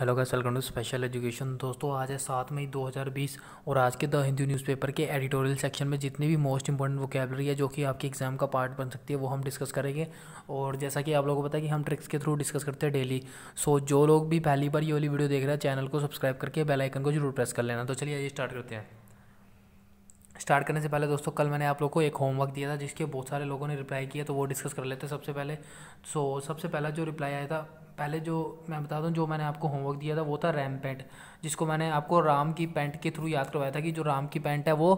hello guys welcome to special education दोस्तों आज है सात मई 2020 और आज के द हिंदू न्यूज़पेपर के एडिटोरियल सेक्शन में जितनी भी मोस्ट इंपॉर्टेंट वोकेबलरी है जो कि आपके एग्जाम का पार्ट बन सकती है वो हम डिस्कस करेंगे और जैसा कि आप लोगों को पता है कि हम ट्रिक्स के थ्रू डिस्कस करते हैं डेली सो जो लोग भी पहली बार ये वाली वीडियो देख रहे हैं चैनल को सब्सक्राइब करके बेलाइकन को जरूर प्रेस कर लेना तो चलिए आइए स्टार्ट करते हैं स्टार्ट करने से पहले दोस्तों कल मैंने आप लोग को एक होमवर्क दिया था जिसके बहुत सारे लोगों ने रिप्लाई किया तो वो डिस्कस कर लेते हैं सबसे पहले सो so, सबसे पहला जो रिप्लाई आया था पहले जो मैं बता दूं जो मैंने आपको होमवर्क दिया था वो था रैम पेंट जिसको मैंने आपको राम की पैंट के थ्रू याद करवाया था कि जो राम की पैंट है वो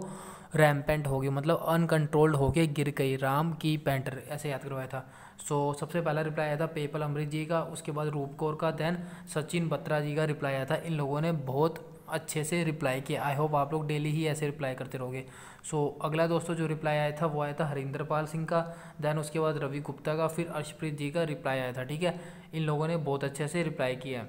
रैम हो होगी मतलब अनकंट्रोल्ड होके गिर गई राम की पेंट ऐसे याद करवाया था सो so, सबसे पहला रिप्लाई आया था पेपल अमृत जी का उसके बाद रूप कौर का देन सचिन बत्रा जी का रिप्लाई आया था इन लोगों ने बहुत अच्छे से रिप्लाई किया आई होप आप लोग डेली ही ऐसे रिप्लाई करते रहोगे सो so, अगला दोस्तों जो रिप्लाई आया था वो आया था हरिंदर पाल सिंह का दैन उसके बाद रवि गुप्ता का फिर अर्शप्रीत जी का रिप्लाई आया था ठीक है इन लोगों ने बहुत अच्छे से रिप्लाई किया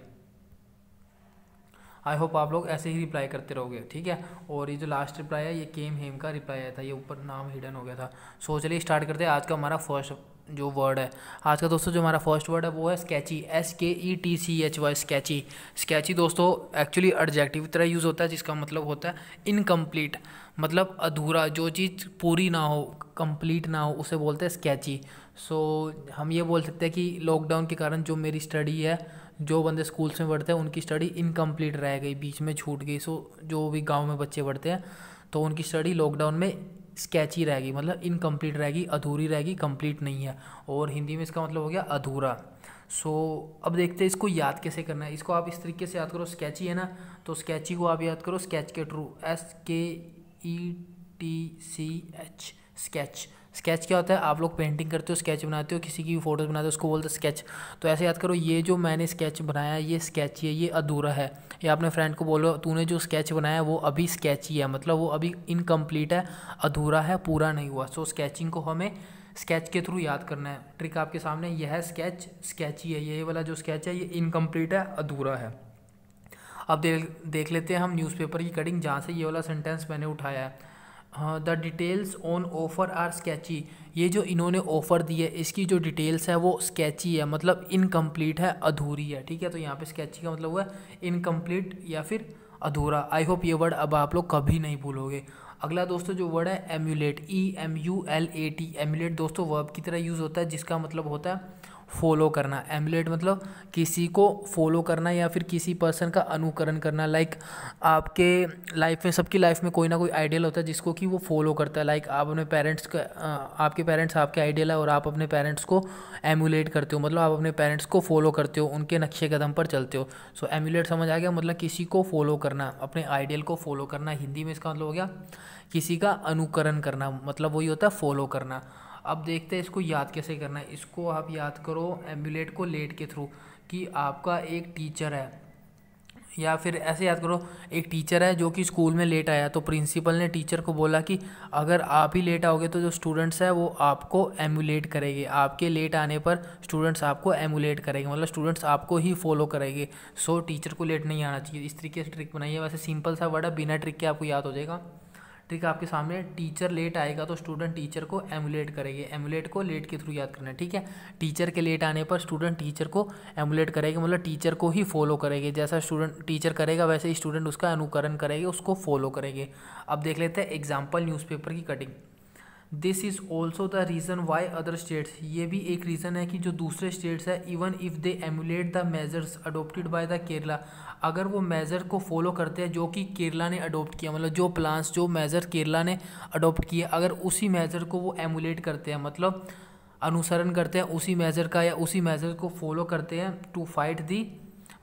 आई होप आप लोग ऐसे ही रिप्लाई करते रहोगे ठीक है और ये जो लास्ट रिप्लाई है ये केम हेम का रिप्लाई आया था ये ऊपर नाम हिडन हो गया था सो so, चलिए स्टार्ट करते हैं आज का हमारा फर्स्ट जो वर्ड है आज का दोस्तों जो हमारा फर्स्ट वर्ड है वो है sketchy S K E T C H Y sketchy sketchy दोस्तों एक्चुअली एडजेक्टिव तरह यूज़ होता है जिसका मतलब होता है इनकम्प्लीट मतलब अधूरा जो चीज़ पूरी ना हो कंप्लीट ना हो उसे बोलते हैं स्केची सो so, हम ये बोल सकते हैं कि लॉकडाउन के कारण जो मेरी स्टडी है जो बंदे स्कूल्स में पढ़ते हैं उनकी स्टडी इनकम्प्लीट रह गई बीच में छूट गई सो so, जो भी गाँव में बच्चे पढ़ते हैं तो उनकी स्टडी लॉकडाउन में स्केची रहेगी मतलब इनकम्प्लीट रहेगी अधूरी रहेगी कंप्लीट नहीं है और हिंदी में इसका मतलब हो गया अधूरा सो so, अब देखते हैं इसको याद कैसे करना है इसको आप इस तरीके से याद करो स्केची है ना तो स्केची को आप याद करो स्केच के through S K E T C H sketch sketch क्या होता है आप लोग पेंटिंग करते हो स्केच बनाते हो किसी की फोटोज़ बनाते हो उसको बोलते स्केच तो ऐसे याद करो ये जो मैंने स्केच बनाया ये स्केच है ये अधूरा है या अपने फ्रेंड को बोलो तूने जो स्केच बनाया वो अभी ही है मतलब वो अभी इनकम्प्लीट है अधूरा है पूरा नहीं हुआ सो स्केचिंग को हमें स्केच के थ्रू याद करना है ट्रिक आपके सामने यह है स्केच ही है ये वाला जो स्केच है ये इनकम्प्लीट है अधूरा है अब देख देख लेते हैं हम न्यूज़पेपर की कटिंग जहाँ से ये वाला सेंटेंस मैंने उठाया है the details on offer are sketchy ये जो इन्होंने ऑफ़र दी है इसकी जो डिटेल्स है वो स्केची है मतलब इनकम्प्लीट है अधूरी है ठीक है तो यहाँ पे स्केची का मतलब हुआ है इनकम्प्लीट या फिर अधूरा आई होप ये वर्ड अब आप लोग कभी नहीं भूलोगे अगला दोस्तों जो वर्ड है emulate E M U L A T emulate दोस्तों वर्ब की तरह यूज़ होता है जिसका मतलब होता है फॉलो करना एमुलेट मतलब किसी को फॉलो करना या फिर किसी पर्सन का अनुकरण करना लाइक आपके लाइफ में सबकी लाइफ में कोई ना कोई आइडियल होता है जिसको कि वो फॉलो करता है लाइक आप अपने पेरेंट्स का आपके पेरेंट्स आपके आइडियल है और आप अपने पेरेंट्स को एमुलेट करते हो मतलब आप अपने पेरेंट्स को फॉलो करते हो उनके नक्शे कदम पर चलते हो सो एमुलेट समझ आ गया मतलब किसी को फॉलो करना अपने आइडियल को फॉलो करना हिंदी में इसका मतलब हो गया किसी का अनुकरण करना मतलब वही होता है फॉलो करना अब देखते हैं इसको याद कैसे करना है इसको आप याद करो एम्बुलेट को लेट के थ्रू कि आपका एक टीचर है या फिर ऐसे याद करो एक टीचर है जो कि स्कूल में लेट आया तो प्रिंसिपल ने टीचर को बोला कि अगर आप ही लेट आओगे तो जो स्टूडेंट्स हैं वो आपको एमुलेट करेंगे आपके लेट आने पर स्टूडेंट्स आपको एमुलेट करेंगे मतलब स्टूडेंट्स आपको ही फॉलो करेंगे सो टीचर को लेट नहीं आना चाहिए इस तरीके से ट्रिक बनाइए वैसे सिंपल सा वर्ड है बिना ट्रिक के आपको याद हो जाएगा ठीक है आपके सामने टीचर लेट आएगा तो स्टूडेंट टीचर को एमुलेट करेगी एमुलेट को लेट के थ्रू याद करना है ठीक है टीचर के लेट आने पर स्टूडेंट टीचर को एमुलेट करेगी मतलब टीचर को ही फॉलो करेगी जैसा स्टूडेंट टीचर करेगा वैसे ही स्टूडेंट उसका अनुकरण करेगी उसको फॉलो करेगी अब देख लेते हैं एग्जाम्पल न्यूज़पेपर की cutting this is also the reason why other states ये भी एक रीज़न है कि जो दूसरे स्टेट्स हैं even if they emulate the measures adopted by the Kerala अगर वो मेज़र को फॉलो करते हैं जो कि केरला ने अडोप्ट किया मतलब जो प्लान्स जो मेज़र केरला ने अडोप्ट किए अगर उसी मेज़र को वो एमुलेट करते हैं मतलब अनुसरण करते हैं उसी मेज़र का या उसी मेज़र को फॉलो करते हैं to fight the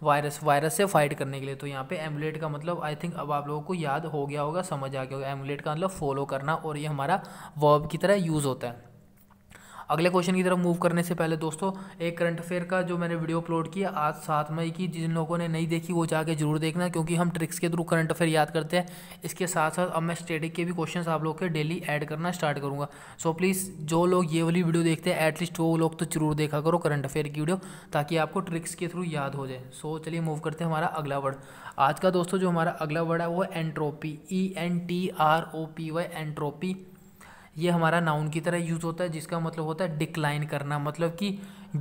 virus virus से फाइट करने के लिए तो यहाँ पे एमुलेट का मतलब आई थिंक अब आप लोगों को याद हो गया होगा समझ आ गया होगा एमुलेट का मतलब फॉलो करना और ये हमारा वर्ब की तरह यूज़ होता है अगले क्वेश्चन की तरफ मूव करने से पहले दोस्तों एक करंट अफेयर का जो मैंने वीडियो अपलोड किया आज सात मई की जिन लोगों ने नहीं देखी वो जाके जरूर देखना क्योंकि हम ट्रिक्स के थ्रू करंट अफेयर याद करते हैं इसके साथ साथ अब मैं स्टेटिक के भी क्वेश्चन आप लोग के डेली ऐड करना स्टार्ट करूँगा सो प्लीज़ जो लोग ये वाली वीडियो देखते हैं एटलीस्ट वो लोग तो जरूर देखा करो करंट अफेयर की वीडियो ताकि आपको ट्रिक्स के थ्रू याद हो जाए सो चलिए मूव करते हैं हमारा अगला वर्ड आज का दोस्तों जो हमारा अगला वर्ड है वो entropy E N T R O P Y entropy ये हमारा नाउन की तरह यूज़ होता है जिसका मतलब होता है डिक्लाइन करना मतलब कि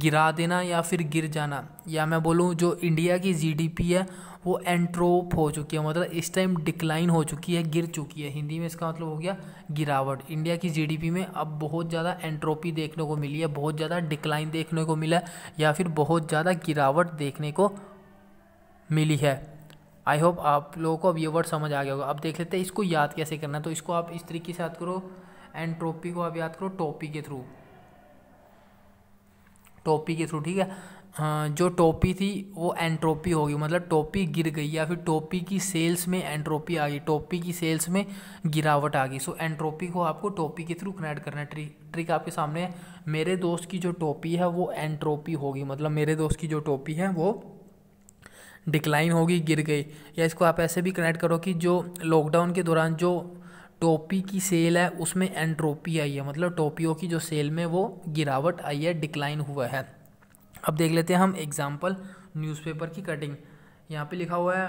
गिरा देना या फिर गिर जाना या मैं बोलूँ जो इंडिया की जीडीपी है वो एंट्रोप हो चुकी है मतलब इस टाइम डिक्लाइन हो चुकी है गिर चुकी है हिंदी में इसका मतलब हो गया गिरावट इंडिया की जीडीपी में अब बहुत ज़्यादा एंट्रोपी देखने को मिली है बहुत ज़्यादा डिक्लाइन देखने को मिला या फिर बहुत ज़्यादा गिरावट देखने को मिली है आई होप आप लोगों को अब ये वर्ड समझ आ गया होगा अब देख लेते हैं इसको याद कैसे करना है तो इसको आप इस तरीके से याद करो एंट्रोपी को आप याद करो टोपी के थ्रू टोपी के थ्रू ठीक है हाँ, जो टोपी थी वो एंट्रोपी होगी मतलब टोपी गिर गई या फिर टोपी की सेल्स में एंट्रोपी आ गई टोपी की सेल्स में गिरावट आ गई सो एंट्रोपी को आपको टोपी के थ्रू कनेक्ट करना है ट्रिक ट्रिक आपके सामने है मेरे दोस्त की जो टोपी है वो एंट्रोपी होगी मतलब मेरे दोस्त की जो टोपी है वो डिक्लाइन होगी गिर गई या इसको आप ऐसे भी कनेक्ट करो कि जो लॉकडाउन के दौरान जो टोपी की सेल है उसमें एंट्रोपी आई है मतलब टोपियों की जो सेल में वो गिरावट आई है डिक्लाइन हुआ है अब देख लेते हैं हम एग्ज़ाम्पल न्यूज़पेपर की कटिंग यहाँ पे लिखा हुआ है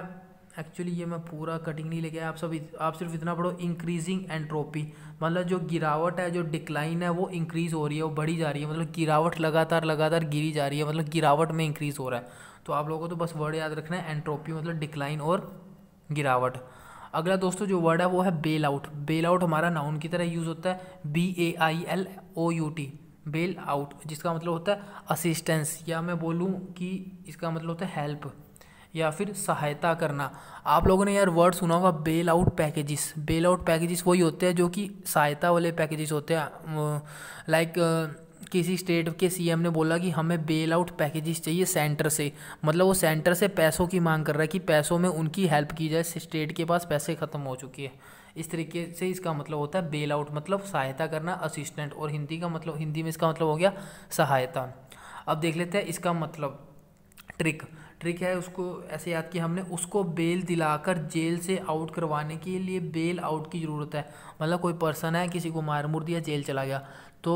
एक्चुअली ये मैं पूरा कटिंग नहीं लेके आया आप सब आप सिर्फ इतना पढ़ो इंक्रीजिंग एंट्रोपी मतलब जो गिरावट है जो डिक्लाइन है वो इंक्रीज़ हो रही है वो बढ़ी जा रही है मतलब गिरावट लगातार लगातार गिरी जा रही है मतलब गिरावट में इंक्रीज़ हो रहा है तो आप लोगों को तो बस वर्ड याद रखना है एंट्रोपी मतलब डिक्लाइन और गिरावट अगला दोस्तों जो वर्ड है वो है बेल आउट बेल आउट हमारा नाउन की तरह यूज़ होता है B A I L O U T bail out जिसका मतलब होता है असिस्टेंस या मैं बोलूँ कि इसका मतलब होता है हेल्प या फिर सहायता करना आप लोगों ने यार वर्ड सुना होगा bail out packages bail out packages वही होते हैं जो कि सहायता वाले पैकेजेस होते हैं लाइक किसी स्टेट के सीएम ने बोला कि हमें बेल आउट पैकेजेस चाहिए सेंटर से मतलब वो सेंटर से पैसों की मांग कर रहा है कि पैसों में उनकी हेल्प की जाए स्टेट के पास पैसे ख़त्म हो चुके हैं इस तरीके से इसका मतलब होता है बेल आउट मतलब सहायता करना असिस्टेंट और हिंदी का मतलब हिंदी में इसका मतलब हो गया सहायता अब देख लेते हैं इसका मतलब ट्रिक ट्रिक है उसको ऐसे याद किया हमने उसको बेल दिलाकर जेल से आउट करवाने के लिए बेल आउट की ज़रूरत है मतलब कोई पर्सन है किसी को मार मुर दिया जेल चला गया तो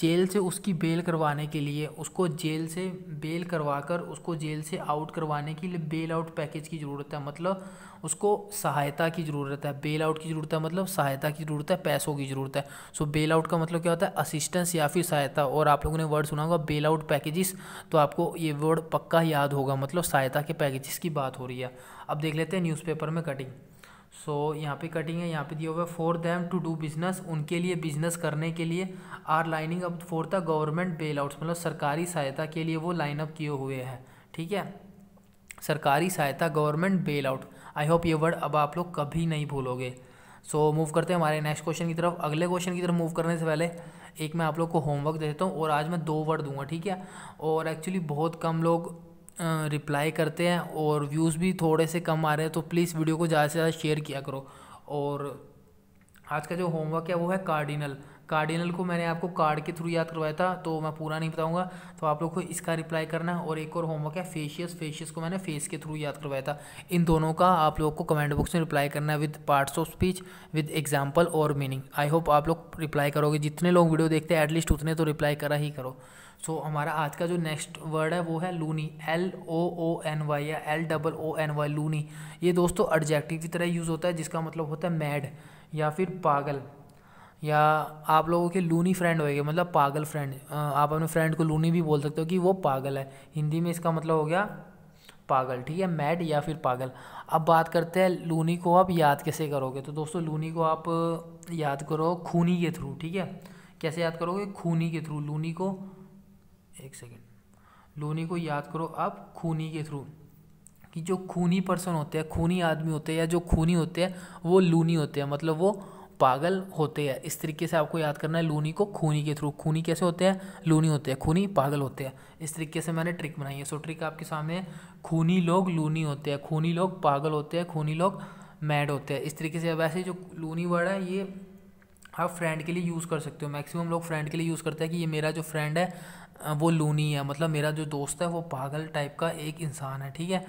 जेल से उसकी बेल करवाने के लिए उसको जेल से बेल करवा कर उसको जेल से आउट करवाने के लिए बेल आउट पैकेज की ज़रूरत है मतलब उसको सहायता की ज़रूरत है बेल आउट की ज़रूरत है मतलब सहायता की ज़रूरत है पैसों की ज़रूरत है सो बेल आउट का मतलब क्या होता है असिस्टेंस या फिर सहायता और आप लोगों ने वर्ड सुना होगा बेल आउट पैकेजेस तो आपको ये वर्ड पक्का याद होगा मतलब सहायता के पैकेजेस की बात हो रही है अब देख लेते हैं न्यूज़पेपर में कटिंग सो so, यहाँ पे कटिंग है यहाँ पे दिया हुआ है for them to do business उनके लिए बिजनेस करने के लिए are lining up for the government bail outs मतलब सरकारी सहायता के लिए वो लाइनअप किए हुए हैं ठीक है सरकारी सहायता government bail out I hope ये वर्ड अब आप लोग कभी नहीं भूलोगे सो so, मूव करते हैं हमारे नेक्स्ट क्वेश्चन की तरफ अगले क्वेश्चन की तरफ मूव करने से पहले एक मैं आप लोग को होमवर्क दे देता हूँ और आज मैं दो वर्ड दूंगा ठीक है और एक्चुअली बहुत कम लोग रिप्लाई करते हैं और व्यूज़ भी थोड़े से कम आ रहे हैं तो प्लीज़ वीडियो को ज़्यादा से ज़्यादा शेयर किया करो और आज का जो होमवर्क है वो है कार्डिनल कार्डिनल को मैंने आपको कार्ड के थ्रू याद करवाया था तो मैं पूरा नहीं बताऊंगा तो आप लोग को इसका रिप्लाई करना है और एक और होमवर्क है फेशियस फेशियस को मैंने फेस के थ्रू याद करवाया था इन दोनों का आप लोग को कमेंट बॉक्स में रिप्लाई करना है with parts of speech with example और मीनिंग आई होप आप लोग रिप्लाई करोगे जितने लोग वीडियो देखते हैं एटलीस्ट उतने तो रिप्लाई करा ही करो सो so, हमारा आज का जो नेक्स्ट वर्ड है वो है loony L O O N Y या L double O N Y loony ये दोस्तों एडजेक्टिव की तरह यूज़ होता है जिसका मतलब होता है मैड या फिर पागल या आप लोगों के लूनी फ्रेंड होएंगे मतलब पागल फ्रेंड आप अपने फ्रेंड को लूनी भी बोल सकते हो कि वो पागल है हिंदी में इसका मतलब हो गया पागल ठीक है मैड या फिर पागल अब बात करते हैं लूनी को आप याद कैसे करोगे तो दोस्तों लूनी को आप याद करो खूनी के थ्रू ठीक है कैसे याद करोगे खूनी के थ्रू लूनी को एक सेकेंड लूनी को याद करो आप खूनी के थ्रू कि जो खूनी पर्सन होते हैं खूनी आदमी होते हैं या जो खूनी होते हैं वो लूनी होते हैं मतलब वो पागल होते हैं इस तरीके से आपको याद करना है लूनी को खूनी के थ्रू खूनी कैसे होते हैं लूनी होते हैं खूनी पागल होते हैं इस तरीके से मैंने ट्रिक बनाई है सो ट्रिक आपके सामने है खूनी लोग लूनी होते हैं खूनी लोग पागल होते हैं खूनी लोग मैड होते हैं इस तरीके से वैसे जो लूनी वर्ड है ये आप फ्रेंड के लिए यूज़ कर सकते हो मैक्सिमम लोग फ्रेंड के लिए यूज़ करते हैं कि ये मेरा जो फ्रेंड है वो लूनी है मतलब मेरा जो दोस्त है वो पागल टाइप का एक इंसान है ठीक है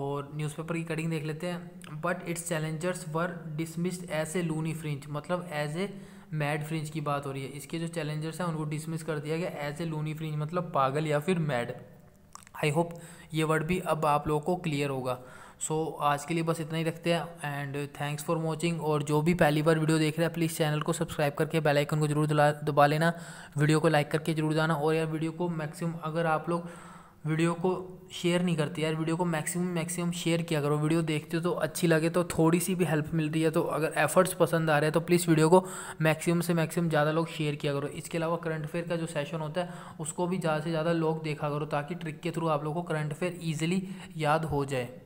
और न्यूज़पेपर की कटिंग देख लेते हैं but its challengers were dismissed as a loony fringe मतलब एज ए मैड फ्रिंच की बात हो रही है इसके जो चैलेंजर्स हैं उनको डिसमिस कर दिया गया एज ए लूनी फ्रिंच मतलब पागल या फिर मैड आई होप ये वर्ड भी अब आप लोगों को क्लियर होगा सो so, आज के लिए बस इतना ही रखते हैं एंड थैंक्स फॉर वॉचिंग और जो भी पहली बार वीडियो देख रहे हैं प्लीज़ चैनल को सब्सक्राइब करके बेल आइकन को जरूर दबा लेना वीडियो को लाइक करके जरूर जाना और यार वीडियो को मैक्सिमम अगर आप लोग वीडियो को शेयर नहीं करते यार वीडियो को मैक्सिमम मैक्सिमम शेयर किया करो वीडियो देखते हो तो अच्छी लगे तो थोड़ी सी भी हेल्प मिल रही है तो अगर एफर्ट्स पसंद आ रहे हैं तो प्लीज़ वीडियो को मैक्सिमम से मैक्सिमम ज़्यादा लोग शेयर किया करो इसके अलावा करंट अफेयर का जो सेशन होता है उसको भी ज़्यादा से ज़्यादा लोग देखा करो ताकि ट्रिक के थ्रू आप लोग को करंट अफेयर ईजिली याद हो जाए